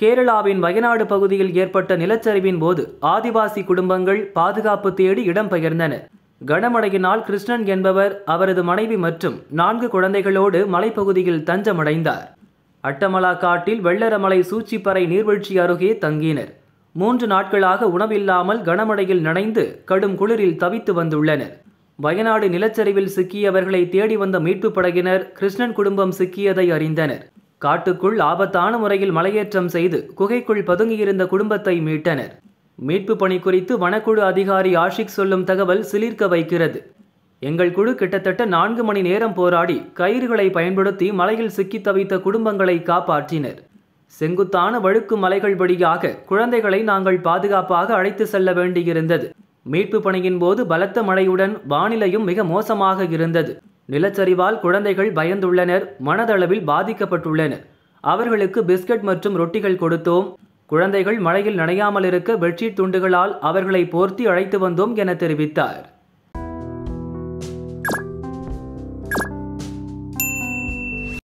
கேரளாவின் வயநாடு பகுதியில் ஏற்பட்ட நிலச்சரிவின் போது ஆதிவாசி குடும்பங்கள் பாதுகாப்பு தேடி இடம்பெயர்ந்தன கனமழையினால் கிருஷ்ணன் என்பவர் அவரது மனைவி மற்றும் நான்கு குழந்தைகளோடு மலைப்பகுதியில் தஞ்சமடைந்தார் அட்டமலா காட்டில் வெள்ளரமலை சூச்சிப்பறை நீர்வீழ்ச்சி அருகே தங்கினர் மூன்று நாட்களாக உணவில்லாமல் கனமழையில் நனைந்து கடும் குளிரில் தவித்து வந்துள்ளனர் வயநாடு நிலச்சரிவில் சிக்கியவர்களை தேடி வந்த மீட்புப் படையினர் கிருஷ்ணன் குடும்பம் சிக்கியதை அறிந்தனர் காட்டுக்குள் ஆபத்தான முறையில் மலையேற்றம் செய்து குகைக்குள் பதுங்கியிருந்த குடும்பத்தை மீட்டனர் மீட்பு பணி குறித்து வனக்குழு அதிகாரி ஆஷிக் சொல்லும் தகவல் சிலிர்க்க வைக்கிறது எங்கள் குழு கிட்டத்தட்ட நான்கு மணி நேரம் போராடி கயிறுகளை பயன்படுத்தி மலையில் சிக்கித் தவித்த குடும்பங்களை காப்பாற்றினர் செங்குத்தான வழுக்கு மலைகள் வழியாக குழந்தைகளை நாங்கள் பாதுகாப்பாக அழைத்து செல்ல வேண்டியிருந்தது மீட்பு பணியின் போது பலத்த மழையுடன் வானிலையும் மிக மோசமாக இருந்தது நிலச்சரிவால் குழந்தைகள் பயந்துள்ளனர் மனதளவில் பாதிக்கப்பட்டுள்ளனர் அவர்களுக்கு பிஸ்கட் மற்றும் ரொட்டிகள் கொடுத்தோம் குழந்தைகள் மழையில் நனையாமல் இருக்க பெட்ஷீட் துண்டுகளால் அவர்களை போர்த்தி அழைத்து வந்தோம் என தெரிவித்தார்